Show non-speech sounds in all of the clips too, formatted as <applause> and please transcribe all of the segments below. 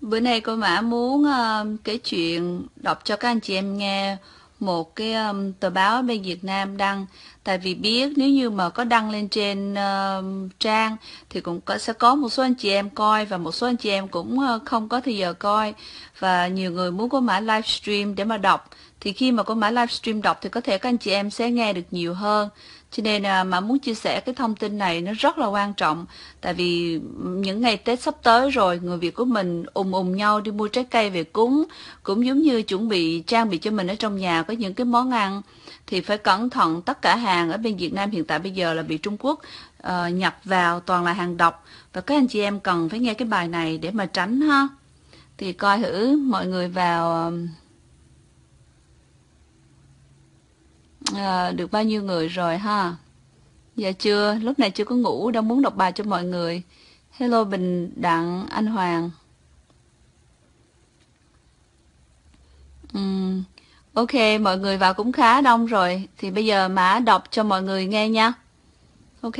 Bữa nay cô Mã muốn uh, ờ, kể chuyện đọc cho các anh chị em nghe một cái um, tờ báo bên Việt Nam đăng tại vì biết nếu như mà có đăng lên trên uh, trang thì cũng có, sẽ có một số anh chị em coi và một số anh chị em cũng uh, không có thời giờ coi và nhiều người muốn có mã livestream để mà đọc thì khi mà có mã livestream đọc thì có thể các anh chị em sẽ nghe được nhiều hơn cho nên à, mà muốn chia sẻ cái thông tin này nó rất là quan trọng tại vì những ngày tết sắp tới rồi người việt của mình ùm ùm nhau đi mua trái cây về cúng cũng giống như chuẩn bị trang bị cho mình ở trong nhà có những cái món ăn thì phải cẩn thận tất cả hàng ở bên việt nam hiện tại bây giờ là bị trung quốc uh, nhập vào toàn là hàng độc và các anh chị em cần phải nghe cái bài này để mà tránh ha thì coi thử mọi người vào à, được bao nhiêu người rồi ha dạ chưa lúc này chưa có ngủ đang muốn đọc bài cho mọi người hello bình đặng anh hoàng uhm, ok mọi người vào cũng khá đông rồi thì bây giờ mã đọc cho mọi người nghe nha ok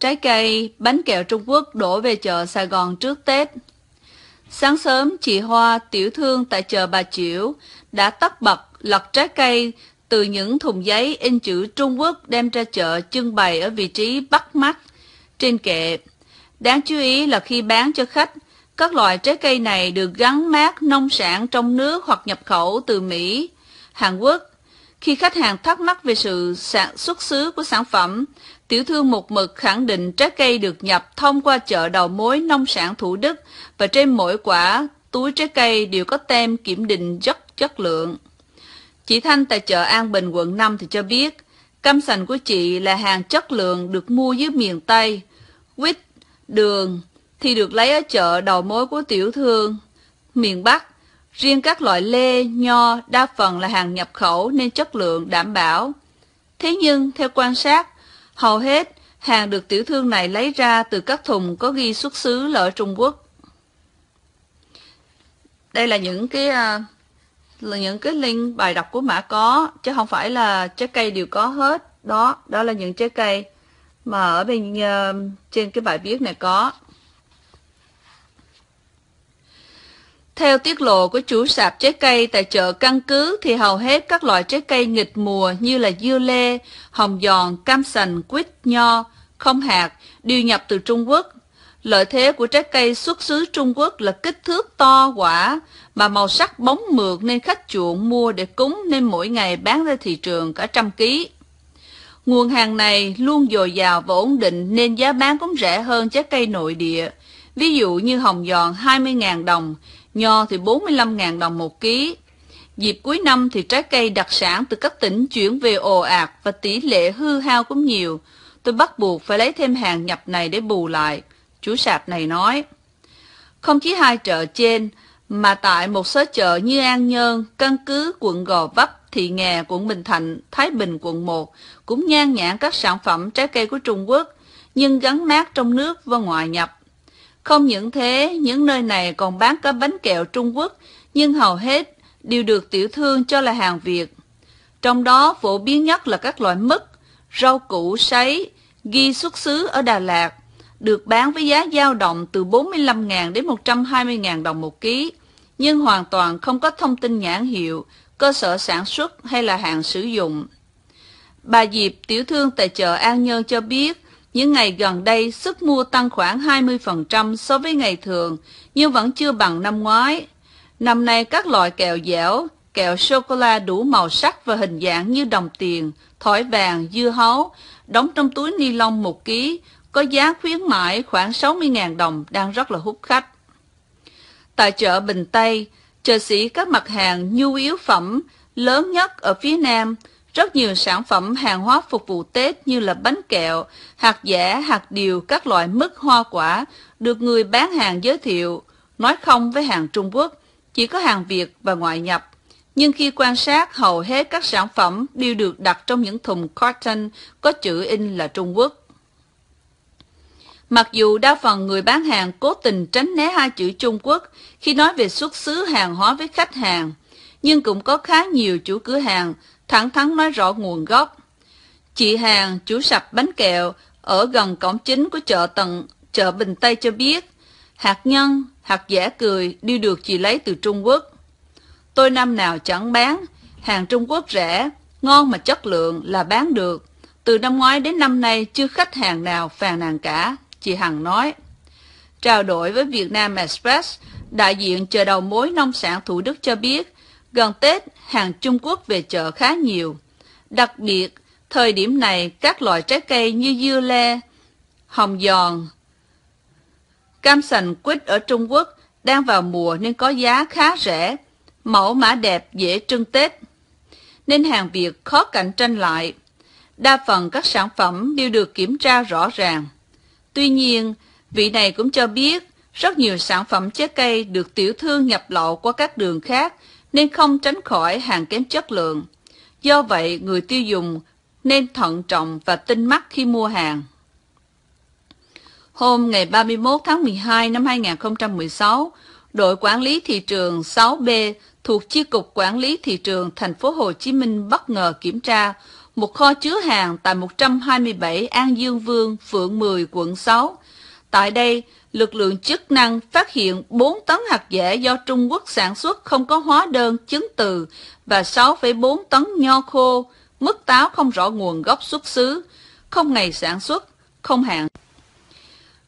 Trái cây, bánh kẹo Trung Quốc đổ về chợ Sài Gòn trước Tết Sáng sớm, chị Hoa, tiểu thương tại chợ Bà Chiểu, đã tắt bật lật trái cây từ những thùng giấy in chữ Trung Quốc đem ra chợ trưng bày ở vị trí bắt mắt trên kệ. Đáng chú ý là khi bán cho khách, các loại trái cây này được gắn mát nông sản trong nước hoặc nhập khẩu từ Mỹ, Hàn Quốc. Khi khách hàng thắc mắc về sự sản xuất xứ của sản phẩm, tiểu thương một mực khẳng định trái cây được nhập thông qua chợ đầu mối nông sản Thủ Đức và trên mỗi quả túi trái cây đều có tem kiểm định chất chất lượng. Chị Thanh tại chợ An Bình quận 5 thì cho biết, cam sành của chị là hàng chất lượng được mua dưới miền Tây. Quýt, đường thì được lấy ở chợ đầu mối của tiểu thương miền Bắc. Riêng các loại lê, nho đa phần là hàng nhập khẩu nên chất lượng đảm bảo. Thế nhưng, theo quan sát, Hầu hết, hàng được tiểu thương này lấy ra từ các thùng có ghi xuất xứ ở Trung Quốc. Đây là những cái à, là những cái link bài đọc của Mã có, chứ không phải là trái cây đều có hết. Đó, đó là những trái cây mà ở bên à, trên cái bài viết này có. Theo tiết lộ của chủ sạp trái cây tại chợ căn cứ thì hầu hết các loại trái cây nghịch mùa như là dưa lê, hồng giòn, cam sành, quýt, nho, không hạt đều nhập từ Trung Quốc. Lợi thế của trái cây xuất xứ Trung Quốc là kích thước to quả mà màu sắc bóng mượt nên khách chuộng mua để cúng nên mỗi ngày bán ra thị trường cả trăm ký. Nguồn hàng này luôn dồi dào và ổn định nên giá bán cũng rẻ hơn trái cây nội địa. Ví dụ như hồng giòn 20.000 đồng, nho thì 45.000 đồng một ký. Dịp cuối năm thì trái cây đặc sản từ các tỉnh chuyển về ồ ạt và tỷ lệ hư hao cũng nhiều. Tôi bắt buộc phải lấy thêm hàng nhập này để bù lại, chủ sạp này nói. Không chỉ hai chợ trên, mà tại một số chợ như An Nhơn, Căn Cứ, quận Gò Vấp, Thị Nghè, quận Bình Thạnh, Thái Bình, quận 1 cũng nhan nhãn các sản phẩm trái cây của Trung Quốc, nhưng gắn mát trong nước và ngoại nhập. Không những thế, những nơi này còn bán các bánh kẹo Trung Quốc, nhưng hầu hết đều được tiểu thương cho là hàng Việt. Trong đó phổ biến nhất là các loại mứt, rau củ sấy, ghi xuất xứ ở Đà Lạt, được bán với giá dao động từ 45.000 đến 120.000 đồng một ký, nhưng hoàn toàn không có thông tin nhãn hiệu, cơ sở sản xuất hay là hàng sử dụng. Bà Diệp, tiểu thương tại chợ An Nhơn cho biết, những ngày gần đây, sức mua tăng khoảng 20% so với ngày thường, nhưng vẫn chưa bằng năm ngoái. Năm nay các loại kẹo dẻo, kẹo sô-cô-la đủ màu sắc và hình dạng như đồng tiền, thỏi vàng, dưa hấu, đóng trong túi ni lông 1 ký, có giá khuyến mãi khoảng 60.000 đồng đang rất là hút khách. Tại chợ Bình Tây, chợ sĩ các mặt hàng nhu yếu phẩm lớn nhất ở phía Nam, rất nhiều sản phẩm hàng hóa phục vụ Tết như là bánh kẹo, hạt dẻ, hạt điều, các loại mứt, hoa quả được người bán hàng giới thiệu, nói không với hàng Trung Quốc, chỉ có hàng Việt và ngoại nhập. Nhưng khi quan sát, hầu hết các sản phẩm đều được đặt trong những thùng carton có chữ in là Trung Quốc. Mặc dù đa phần người bán hàng cố tình tránh né hai chữ Trung Quốc khi nói về xuất xứ hàng hóa với khách hàng, nhưng cũng có khá nhiều chủ cửa hàng thẳng thắn nói rõ nguồn gốc. Chị hàng chủ sạp bánh kẹo ở gần cổng chính của chợ tầng chợ Bình Tây cho biết, hạt nhân, hạt giả cười đi được chị lấy từ Trung Quốc. Tôi năm nào chẳng bán, hàng Trung Quốc rẻ, ngon mà chất lượng là bán được. Từ năm ngoái đến năm nay chưa khách hàng nào phàn nàn cả, chị Hằng nói. Trao đổi với Việt Nam Express, đại diện chợ đầu mối nông sản Thủ Đức cho biết, Gần Tết, hàng Trung Quốc về chợ khá nhiều. Đặc biệt, thời điểm này các loại trái cây như dưa le, hồng giòn, cam sành quýt ở Trung Quốc đang vào mùa nên có giá khá rẻ, mẫu mã đẹp dễ trưng Tết, nên hàng Việt khó cạnh tranh lại. Đa phần các sản phẩm đều được kiểm tra rõ ràng. Tuy nhiên, vị này cũng cho biết rất nhiều sản phẩm trái cây được tiểu thương nhập lậu qua các đường khác nên không tránh khỏi hàng kém chất lượng. Do vậy, người tiêu dùng nên thận trọng và tinh mắt khi mua hàng. Hôm ngày 31 tháng 12 năm 2016, đội quản lý thị trường 6B thuộc chi cục quản lý thị trường thành phố Hồ Chí Minh bất ngờ kiểm tra một kho chứa hàng tại 127 An Dương Vương, phường 10, quận 6 Tại đây, lực lượng chức năng phát hiện 4 tấn hạt dẻ do Trung Quốc sản xuất không có hóa đơn chứng từ và 6,4 tấn nho khô, mứt táo không rõ nguồn gốc xuất xứ, không ngày sản xuất, không hạn.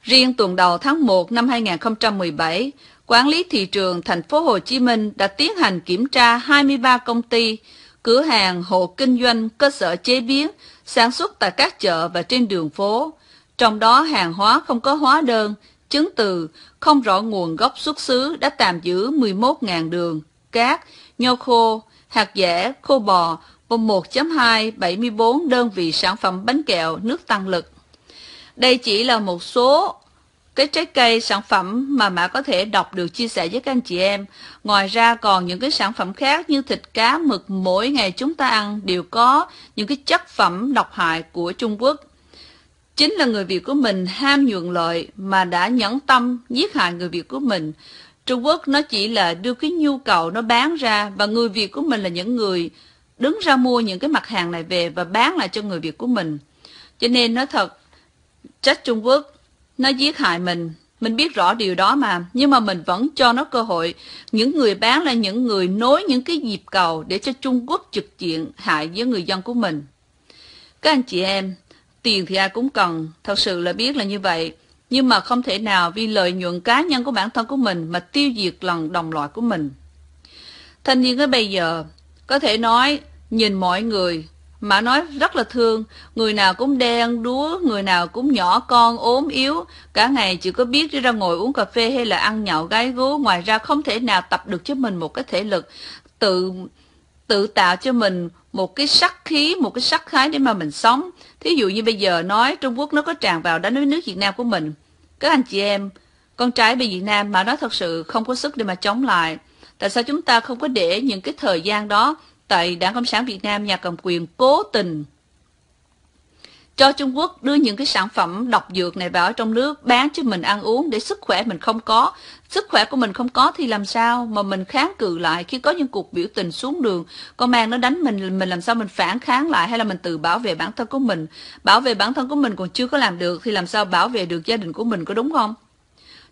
Riêng tuần đầu tháng 1 năm 2017, Quản lý thị trường thành phố Hồ Chí Minh đã tiến hành kiểm tra 23 công ty, cửa hàng, hộ kinh doanh, cơ sở chế biến, sản xuất tại các chợ và trên đường phố, trong đó hàng hóa không có hóa đơn, chứng từ, không rõ nguồn gốc xuất xứ đã tạm giữ 11.000 đường, cát, nho khô, hạt dẻ, khô bò, và 1.274 đơn vị sản phẩm bánh kẹo nước tăng lực. Đây chỉ là một số cái trái cây sản phẩm mà mã có thể đọc được chia sẻ với các anh chị em. Ngoài ra còn những cái sản phẩm khác như thịt cá, mực mỗi ngày chúng ta ăn đều có những cái chất phẩm độc hại của Trung Quốc chính là người Việt của mình ham nhuận lợi mà đã nhẫn tâm giết hại người Việt của mình. Trung Quốc nó chỉ là đưa cái nhu cầu nó bán ra và người Việt của mình là những người đứng ra mua những cái mặt hàng này về và bán lại cho người Việt của mình. Cho nên nó thật, trách Trung Quốc nó giết hại mình. Mình biết rõ điều đó mà, nhưng mà mình vẫn cho nó cơ hội. Những người bán là những người nối những cái dịp cầu để cho Trung Quốc trực diện hại với người dân của mình. Các anh chị em, Tiền thì ai cũng cần, thật sự là biết là như vậy. Nhưng mà không thể nào vì lợi nhuận cá nhân của bản thân của mình mà tiêu diệt lần đồng loại của mình. Thanh niên cái bây giờ, có thể nói, nhìn mọi người, mà nói rất là thương, người nào cũng đen, đúa, người nào cũng nhỏ con, ốm yếu, cả ngày chỉ có biết đi ra ngồi uống cà phê hay là ăn nhậu gái gú, ngoài ra không thể nào tập được cho mình một cái thể lực tự tự tạo cho mình một cái sắc khí, một cái sắc khái để mà mình sống. Thí dụ như bây giờ nói Trung Quốc nó có tràn vào đánh với nước Việt Nam của mình. Các anh chị em, con trai bên Việt Nam mà nó thật sự không có sức để mà chống lại. Tại sao chúng ta không có để những cái thời gian đó tại Đảng Cộng sản Việt Nam nhà cầm quyền cố tình cho Trung Quốc đưa những cái sản phẩm độc dược này vào trong nước bán cho mình ăn uống để sức khỏe mình không có Sức khỏe của mình không có thì làm sao mà mình kháng cự lại khi có những cuộc biểu tình xuống đường, con mang nó đánh mình, mình làm sao mình phản kháng lại hay là mình tự bảo vệ bản thân của mình. Bảo vệ bản thân của mình còn chưa có làm được thì làm sao bảo vệ được gia đình của mình có đúng không?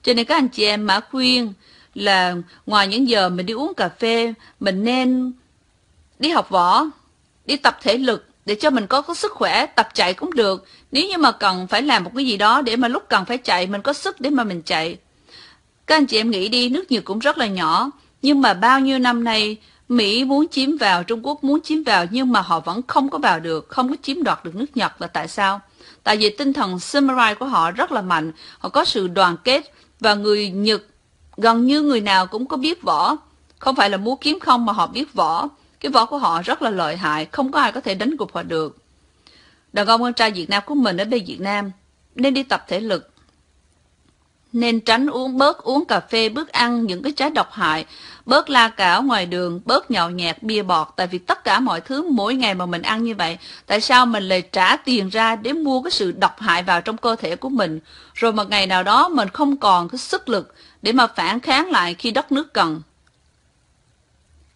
Cho nên các anh chị em mã khuyên là ngoài những giờ mình đi uống cà phê, mình nên đi học võ, đi tập thể lực, để cho mình có, có sức khỏe tập chạy cũng được nếu như mà cần phải làm một cái gì đó để mà lúc cần phải chạy mình có sức để mà mình chạy các anh chị em nghĩ đi, nước Nhật cũng rất là nhỏ, nhưng mà bao nhiêu năm nay Mỹ muốn chiếm vào, Trung Quốc muốn chiếm vào nhưng mà họ vẫn không có vào được, không có chiếm đoạt được nước Nhật là tại sao? Tại vì tinh thần samurai của họ rất là mạnh, họ có sự đoàn kết và người Nhật gần như người nào cũng có biết võ, không phải là múa kiếm không mà họ biết võ. Cái võ của họ rất là lợi hại, không có ai có thể đánh gục họ được. Đàn ông con trai Việt Nam của mình ở bên Việt Nam nên đi tập thể lực, nên tránh uống bớt uống cà phê bớt ăn những cái trái độc hại bớt la cảo ngoài đường bớt nhậu nhẹt bia bọt tại vì tất cả mọi thứ mỗi ngày mà mình ăn như vậy tại sao mình lại trả tiền ra để mua cái sự độc hại vào trong cơ thể của mình rồi một ngày nào đó mình không còn cái sức lực để mà phản kháng lại khi đất nước cần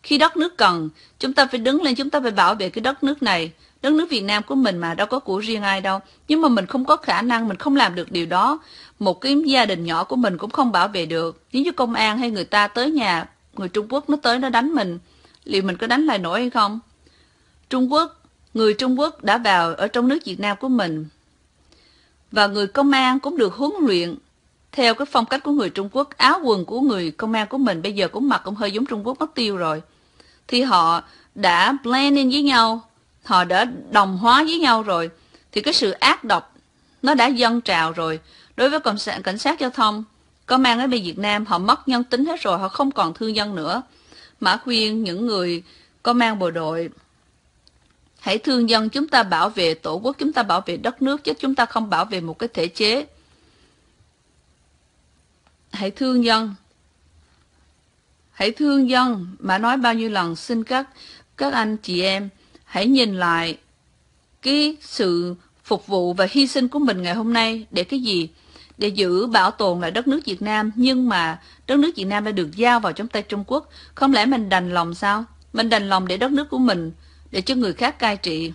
khi đất nước cần chúng ta phải đứng lên chúng ta phải bảo vệ cái đất nước này đất nước Việt Nam của mình mà đâu có của riêng ai đâu. Nhưng mà mình không có khả năng, mình không làm được điều đó. Một cái gia đình nhỏ của mình cũng không bảo vệ được. Nếu như công an hay người ta tới nhà, người Trung Quốc nó tới nó đánh mình, liệu mình có đánh lại nổi hay không? Trung Quốc, người Trung Quốc đã vào ở trong nước Việt Nam của mình. Và người công an cũng được huấn luyện theo cái phong cách của người Trung Quốc, áo quần của người công an của mình bây giờ cũng mặc cũng hơi giống Trung Quốc mất tiêu rồi. Thì họ đã blend in với nhau, họ đã đồng hóa với nhau rồi thì cái sự ác độc nó đã dâng trào rồi đối với cảnh sát, cảnh sát giao thông công an ở bên Việt Nam họ mất nhân tính hết rồi họ không còn thương dân nữa Mã khuyên những người công an bộ đội hãy thương dân chúng ta bảo vệ tổ quốc chúng ta bảo vệ đất nước chứ chúng ta không bảo vệ một cái thể chế hãy thương dân hãy thương dân mà nói bao nhiêu lần xin các các anh chị em Hãy nhìn lại cái sự phục vụ và hy sinh của mình ngày hôm nay để cái gì? Để giữ bảo tồn lại đất nước Việt Nam, nhưng mà đất nước Việt Nam đã được giao vào trong tay Trung Quốc. Không lẽ mình đành lòng sao? Mình đành lòng để đất nước của mình, để cho người khác cai trị.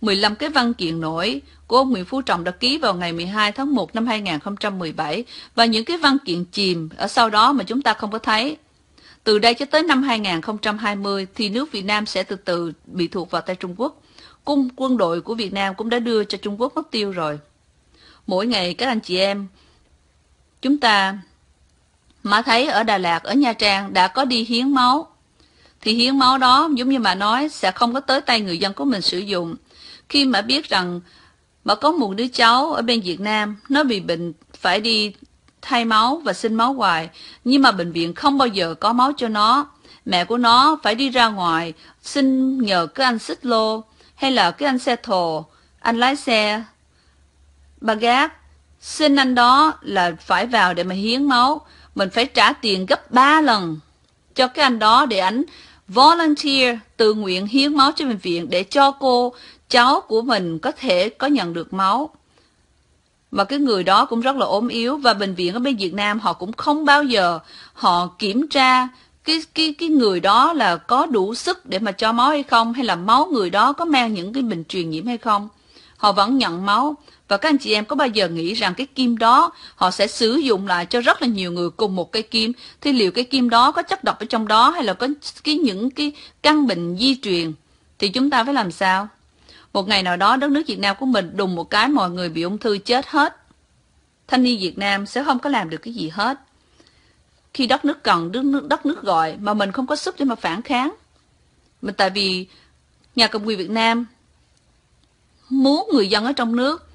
15 cái văn kiện nổi của ông Nguyễn Phú Trọng đã ký vào ngày 12 tháng 1 năm 2017 và những cái văn kiện chìm ở sau đó mà chúng ta không có thấy. Từ đây cho tới năm 2020 thì nước Việt Nam sẽ từ từ bị thuộc vào tay Trung Quốc. Cung quân đội của Việt Nam cũng đã đưa cho Trung Quốc mất tiêu rồi. Mỗi ngày các anh chị em, chúng ta mà thấy ở Đà Lạt, ở Nha Trang đã có đi hiến máu. Thì hiến máu đó, giống như mà nói, sẽ không có tới tay người dân của mình sử dụng. Khi mà biết rằng mà có một đứa cháu ở bên Việt Nam, nó bị bệnh, phải đi thay máu và xin máu hoài, nhưng mà bệnh viện không bao giờ có máu cho nó. Mẹ của nó phải đi ra ngoài, xin nhờ cái anh xích lô, hay là cái anh xe thồ, anh lái xe. Bà Gác, xin anh đó là phải vào để mà hiến máu, mình phải trả tiền gấp 3 lần cho cái anh đó để ảnh volunteer, tự nguyện hiến máu cho bệnh viện để cho cô, cháu của mình có thể có nhận được máu và cái người đó cũng rất là ốm yếu và bệnh viện ở bên Việt Nam họ cũng không bao giờ họ kiểm tra cái cái cái người đó là có đủ sức để mà cho máu hay không hay là máu người đó có mang những cái bệnh truyền nhiễm hay không họ vẫn nhận máu và các anh chị em có bao giờ nghĩ rằng cái kim đó họ sẽ sử dụng lại cho rất là nhiều người cùng một cây kim thì liệu cái kim đó có chất độc ở trong đó hay là có cái những cái căn bệnh di truyền thì chúng ta phải làm sao một ngày nào đó đất nước Việt Nam của mình đùng một cái mọi người bị ung thư chết hết. Thanh niên Việt Nam sẽ không có làm được cái gì hết. Khi đất nước cần, đất nước, đất nước gọi mà mình không có sức để mà phản kháng. Mình tại vì nhà cầm quyền Việt Nam muốn người dân ở trong nước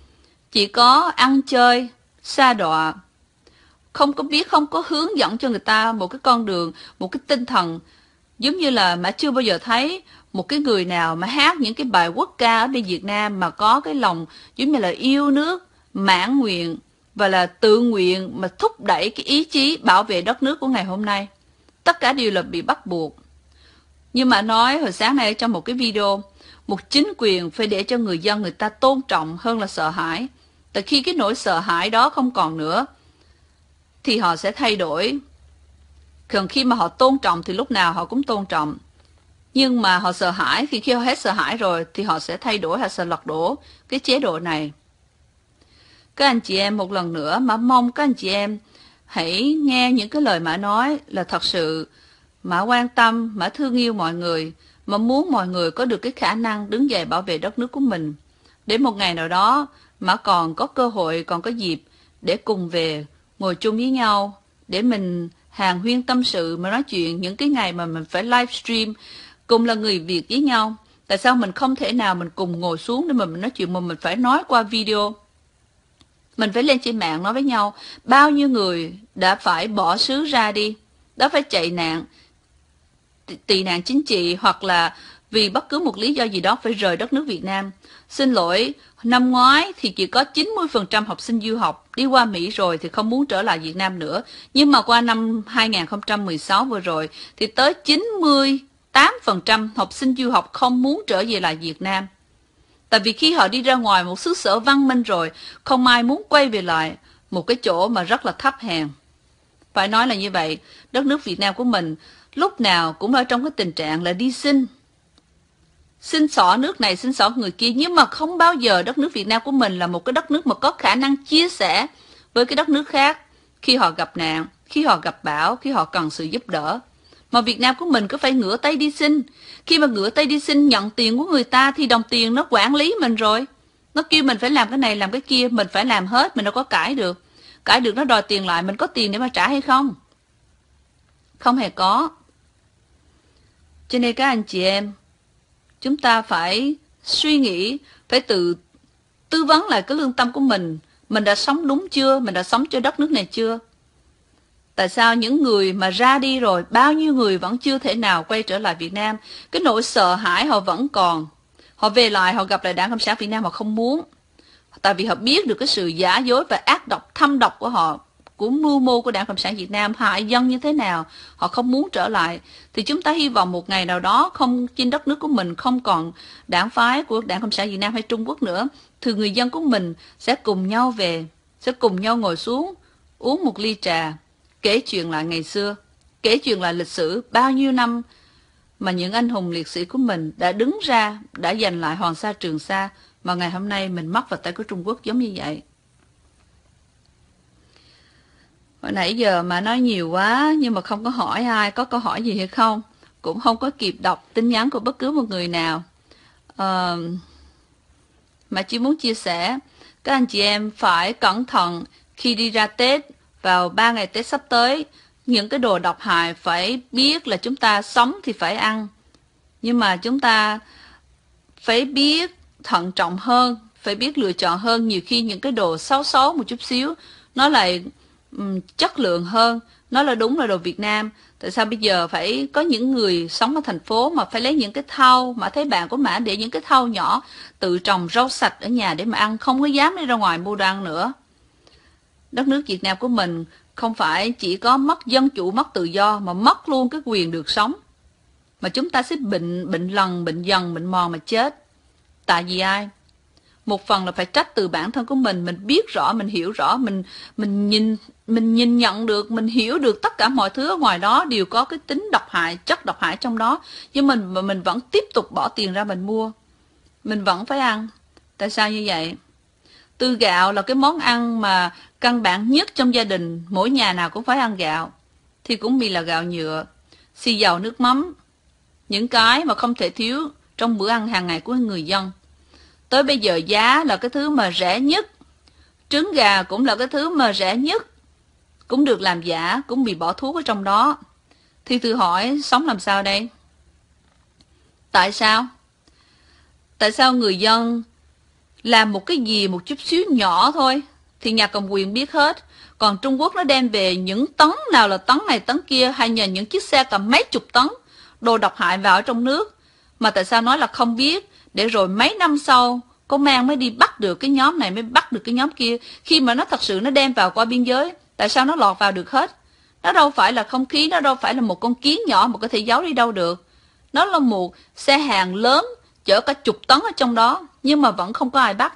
chỉ có ăn chơi, xa đọa, không có biết, không có hướng dẫn cho người ta một cái con đường, một cái tinh thần giống như là mà chưa bao giờ thấy một cái người nào mà hát những cái bài quốc ca ở bên Việt Nam mà có cái lòng giống như là yêu nước, mãn nguyện và là tự nguyện mà thúc đẩy cái ý chí bảo vệ đất nước của ngày hôm nay. Tất cả đều là bị bắt buộc. Nhưng mà nói hồi sáng nay trong một cái video, một chính quyền phải để cho người dân người ta tôn trọng hơn là sợ hãi. Tại khi cái nỗi sợ hãi đó không còn nữa, thì họ sẽ thay đổi. Còn khi mà họ tôn trọng thì lúc nào họ cũng tôn trọng. Nhưng mà họ sợ hãi, khi khi họ hết sợ hãi rồi thì họ sẽ thay đổi hay sẽ lật đổ cái chế độ này. Các anh chị em một lần nữa mà mong các anh chị em hãy nghe những cái lời mà nói là thật sự mà quan tâm, mà thương yêu mọi người, mà muốn mọi người có được cái khả năng đứng dậy bảo vệ đất nước của mình. Để một ngày nào đó mà còn có cơ hội, còn có dịp để cùng về ngồi chung với nhau để mình hàng huyên tâm sự mà nói chuyện những cái ngày mà mình phải livestream cùng là người Việt với nhau. Tại sao mình không thể nào mình cùng ngồi xuống để mà mình nói chuyện mà mình phải nói qua video? Mình phải lên trên mạng nói với nhau, bao nhiêu người đã phải bỏ xứ ra đi, đã phải chạy nạn, tị nạn chính trị hoặc là vì bất cứ một lý do gì đó phải rời đất nước Việt Nam. Xin lỗi, năm ngoái thì chỉ có 90% học sinh du học đi qua Mỹ rồi thì không muốn trở lại Việt Nam nữa. Nhưng mà qua năm 2016 vừa rồi thì tới 90 8% học sinh du học không muốn trở về lại Việt Nam. Tại vì khi họ đi ra ngoài một xứ sở văn minh rồi, không ai muốn quay về lại một cái chỗ mà rất là thấp hèn. Phải nói là như vậy, đất nước Việt Nam của mình lúc nào cũng ở trong cái tình trạng là đi xin. Xin xỏ nước này, xin xỏ người kia, nhưng mà không bao giờ đất nước Việt Nam của mình là một cái đất nước mà có khả năng chia sẻ với cái đất nước khác khi họ gặp nạn, khi họ gặp bão, khi họ cần sự giúp đỡ mà Việt Nam của mình cứ phải ngửa tay đi xin. Khi mà ngửa tay đi xin nhận tiền của người ta thì đồng tiền nó quản lý mình rồi. Nó kêu mình phải làm cái này làm cái kia, mình phải làm hết, mình đâu có cãi được. Cãi được nó đòi tiền lại, mình có tiền để mà trả hay không? Không hề có. Cho nên các anh chị em, chúng ta phải suy nghĩ, phải tự tư vấn lại cái lương tâm của mình. Mình đã sống đúng chưa? Mình đã sống cho đất nước này chưa? Tại sao những người mà ra đi rồi, bao nhiêu người vẫn chưa thể nào quay trở lại Việt Nam? Cái nỗi sợ hãi họ vẫn còn. Họ về lại, họ gặp lại Đảng Cộng sản Việt Nam, họ không muốn. Tại vì họ biết được cái sự giả dối và ác độc, thâm độc của họ, của mưu mô của Đảng Cộng sản Việt Nam, hại dân như thế nào. Họ không muốn trở lại. Thì chúng ta hy vọng một ngày nào đó, không trên đất nước của mình không còn đảng phái của Đảng Cộng sản Việt Nam hay Trung Quốc nữa. Thì người dân của mình sẽ cùng nhau về, sẽ cùng nhau ngồi xuống, uống một ly trà, kể chuyện lại ngày xưa, kể chuyện lại lịch sử bao nhiêu năm mà những anh hùng liệt sĩ của mình đã đứng ra, đã giành lại Hoàng Sa Trường Sa mà ngày hôm nay mình mất vào tay của Trung Quốc giống như vậy. Hồi nãy giờ mà nói nhiều quá nhưng mà không có hỏi ai có câu hỏi gì hay không. Cũng không có kịp đọc tin nhắn của bất cứ một người nào. À, mà chỉ muốn chia sẻ, các anh chị em phải cẩn thận khi đi ra Tết vào ba ngày Tết sắp tới, những cái đồ độc hại phải biết là chúng ta sống thì phải ăn. Nhưng mà chúng ta phải biết thận trọng hơn, phải biết lựa chọn hơn. Nhiều khi những cái đồ xấu xấu một chút xíu, nó lại um, chất lượng hơn, nó là đúng là đồ Việt Nam. Tại sao bây giờ phải có những người sống ở thành phố mà phải lấy những cái thau mà thấy bạn của mã để những cái thau nhỏ tự trồng rau sạch ở nhà để mà ăn, không có dám đi ra ngoài mua đồ ăn nữa. Đất nước Việt Nam của mình không phải chỉ có mất dân chủ, mất tự do mà mất luôn cái quyền được sống. Mà chúng ta sẽ bệnh, bệnh lần, bệnh dần, bệnh mòn mà chết. Tại vì ai? Một phần là phải trách từ bản thân của mình, mình biết rõ, mình hiểu rõ, mình mình nhìn mình nhìn nhận được, mình hiểu được tất cả mọi thứ ở ngoài đó đều có cái tính độc hại, chất độc hại trong đó, nhưng mình mà mình vẫn tiếp tục bỏ tiền ra mình mua. Mình vẫn phải ăn. Tại sao như vậy? Tư gạo là cái món ăn mà Căn bản nhất trong gia đình, mỗi nhà nào cũng phải ăn gạo, thì cũng bị là gạo nhựa, xì dầu nước mắm, những cái mà không thể thiếu trong bữa ăn hàng ngày của người dân. Tới bây giờ giá là cái thứ mà rẻ nhất, trứng gà cũng là cái thứ mà rẻ nhất, cũng được làm giả, cũng bị bỏ thuốc ở trong đó. Thì tự hỏi sống làm sao đây? Tại sao? Tại sao người dân làm một cái gì một chút xíu nhỏ thôi thì nhà cầm quyền biết hết. Còn Trung Quốc nó đem về những tấn nào là tấn này tấn kia hay nhờ những chiếc xe cầm mấy chục tấn đồ độc hại vào ở trong nước. Mà tại sao nói là không biết, để rồi mấy năm sau công an mới đi bắt được cái nhóm này mới bắt được cái nhóm kia khi mà nó thật sự nó đem vào qua biên giới tại sao nó lọt vào được hết nó đâu phải là không khí nó đâu phải là một con kiến nhỏ mà có thể giấu đi đâu được nó là một xe hàng lớn chở cả chục tấn ở trong đó nhưng mà vẫn không có ai bắt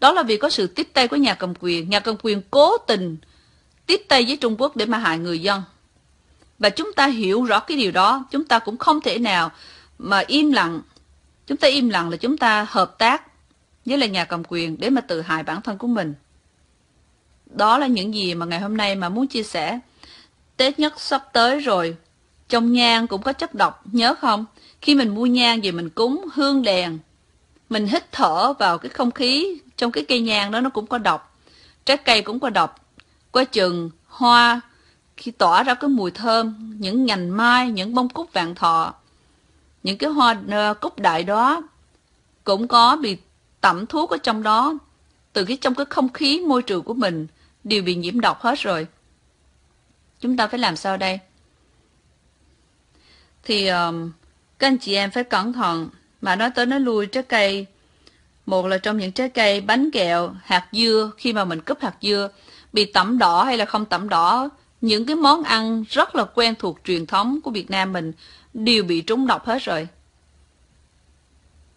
đó là vì có sự tiếp tay của nhà cầm quyền. Nhà cầm quyền cố tình tiếp tay với Trung Quốc để mà hại người dân. Và chúng ta hiểu rõ cái điều đó, chúng ta cũng không thể nào mà im lặng. Chúng ta im lặng là chúng ta hợp tác với là nhà cầm quyền để mà tự hại bản thân của mình. Đó là những gì mà ngày hôm nay mà muốn chia sẻ. Tết nhất sắp tới rồi, trong nhang cũng có chất độc, nhớ không? Khi mình mua nhang về mình cúng hương đèn, mình hít thở vào cái không khí trong cái cây nhang đó nó cũng có độc trái cây cũng có độc qua chừng hoa khi tỏa ra cái mùi thơm những nhành mai những bông cúc vạn thọ những cái hoa ờ, cúc đại đó cũng có bị tẩm thuốc ở trong đó từ cái trong cái không khí môi trường của mình đều bị nhiễm độc hết rồi chúng ta phải làm sao đây thì um, các anh chị em phải cẩn thận mà nói tới nói lui trái cây một là trong những trái cây, bánh kẹo, hạt dưa, khi mà mình cúp hạt dưa, bị tẩm đỏ hay là không tẩm đỏ, những cái món ăn rất là quen thuộc truyền thống của Việt Nam mình đều bị trúng độc hết rồi.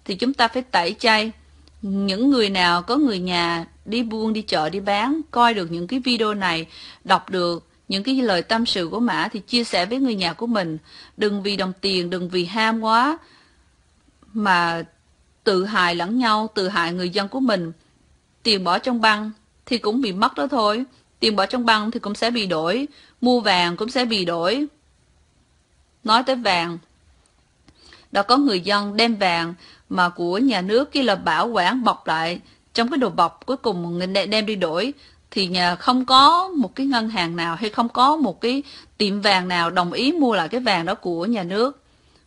Thì chúng ta phải tẩy chay. Những người nào có người nhà đi buôn, đi chợ, đi bán, coi được những cái video này, đọc được những cái lời tâm sự của Mã thì chia sẻ với người nhà của mình. Đừng vì đồng tiền, đừng vì ham quá mà tự hại lẫn nhau, tự hại người dân của mình. Tiền bỏ trong băng thì cũng bị mất đó thôi, tiền bỏ trong băng thì cũng sẽ bị đổi, mua vàng cũng sẽ bị đổi. Nói tới vàng, đã có người dân đem vàng mà của nhà nước kia là bảo quản bọc lại trong cái đồ bọc cuối cùng người đem đi đổi thì nhà không có một cái ngân hàng nào hay không có một cái tiệm vàng nào đồng ý mua lại cái vàng đó của nhà nước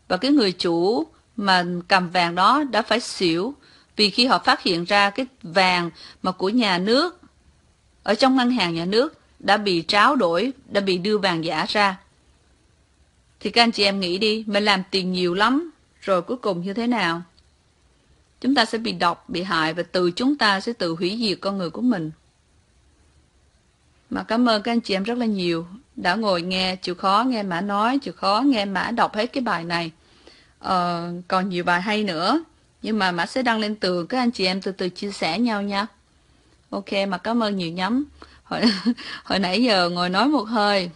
và cái người chủ mà cầm vàng đó đã phải xỉu vì khi họ phát hiện ra cái vàng mà của nhà nước ở trong ngân hàng nhà nước đã bị tráo đổi, đã bị đưa vàng giả ra. Thì các anh chị em nghĩ đi, mình làm tiền nhiều lắm, rồi cuối cùng như thế nào? Chúng ta sẽ bị độc, bị hại và từ chúng ta sẽ tự hủy diệt con người của mình. Mà cảm ơn các anh chị em rất là nhiều đã ngồi nghe, chịu khó nghe Mã nói, chịu khó nghe Mã đọc hết cái bài này. Ờ, còn nhiều bài hay nữa. Nhưng mà Mã sẽ đăng lên tường, các anh chị em từ từ chia sẻ nhau nha. Ok, mà cảm ơn nhiều nhóm. Hồi, <laughs> hồi nãy giờ ngồi nói một hơi.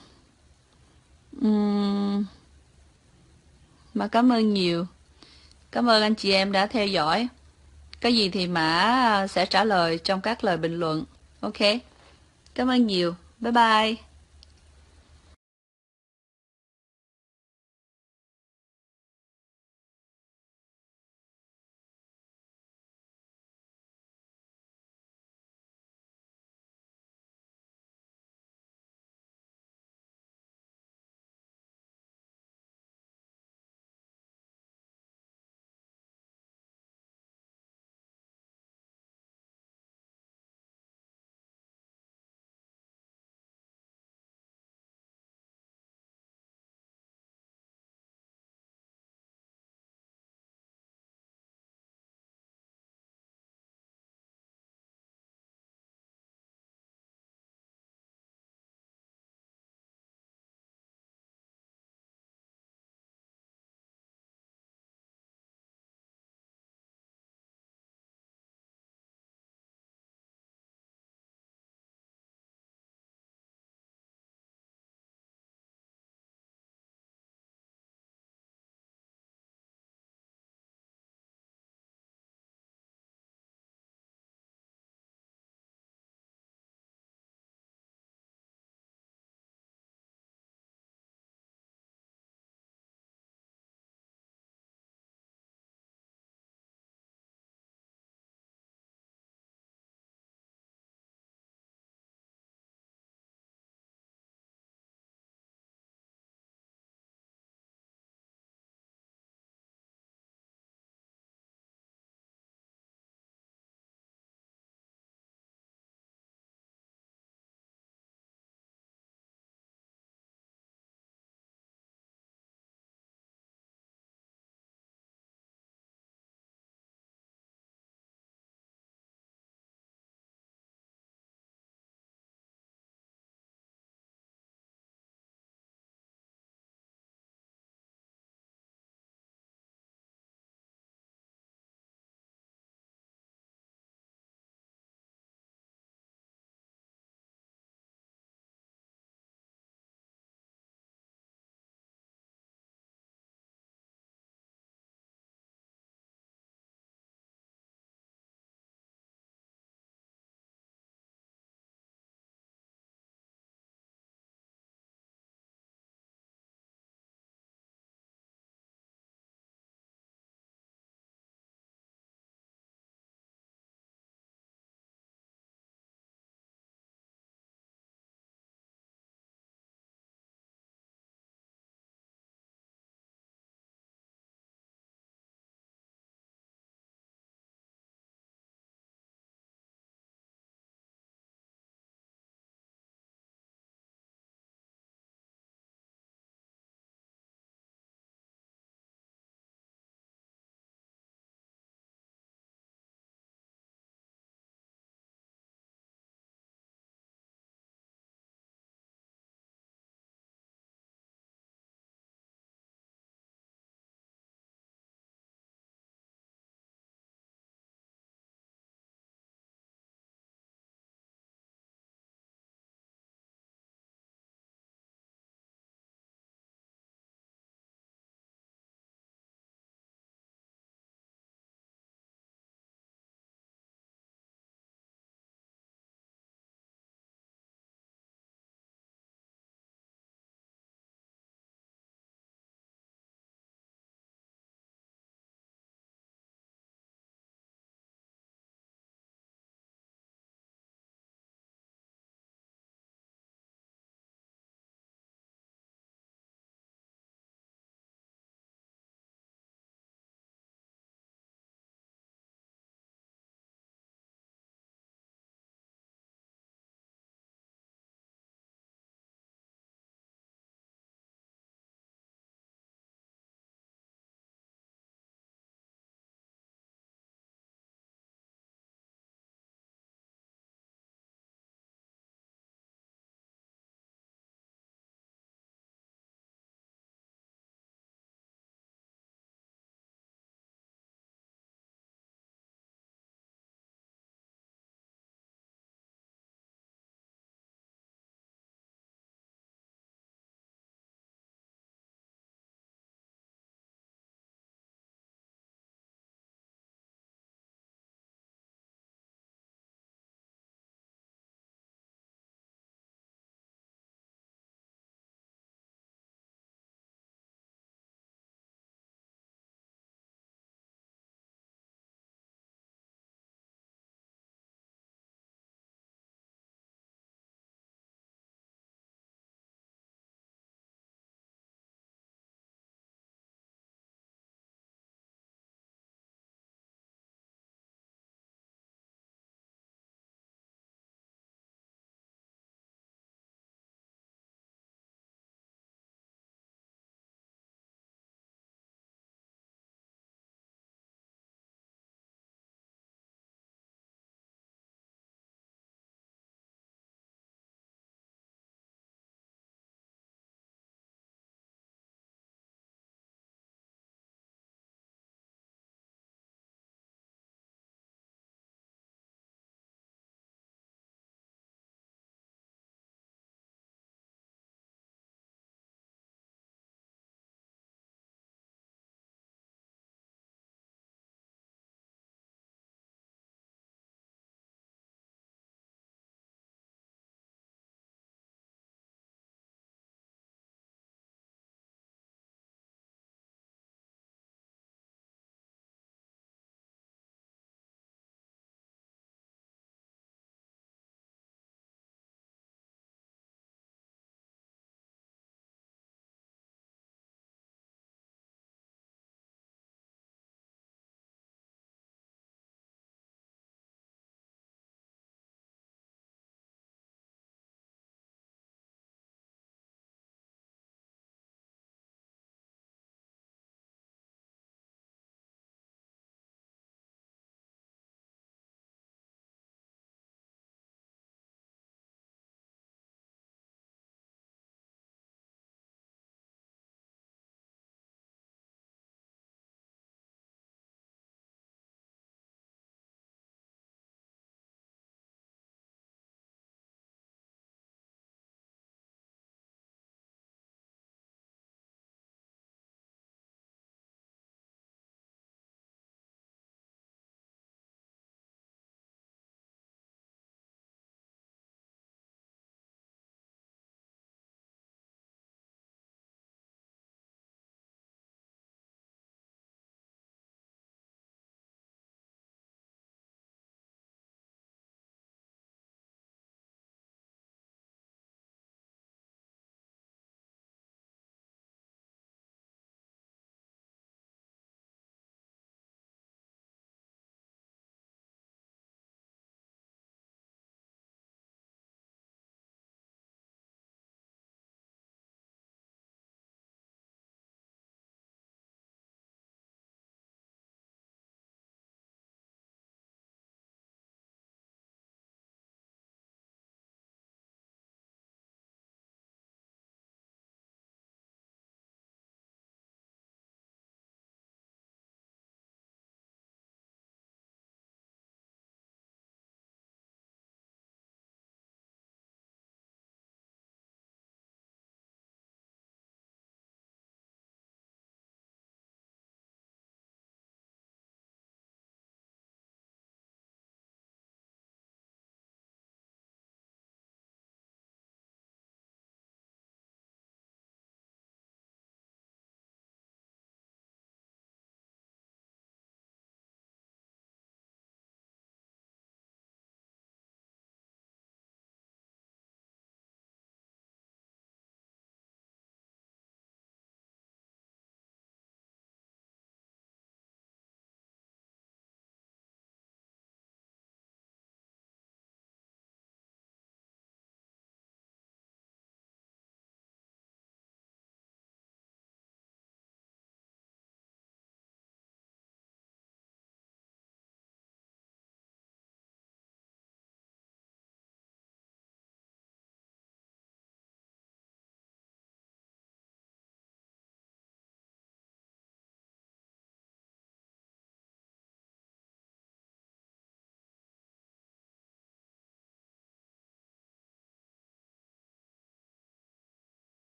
Uhm, mà cảm ơn nhiều. Cảm ơn anh chị em đã theo dõi. Cái gì thì Mã à, sẽ trả lời trong các lời bình luận. Ok. Cảm ơn nhiều. Bye bye.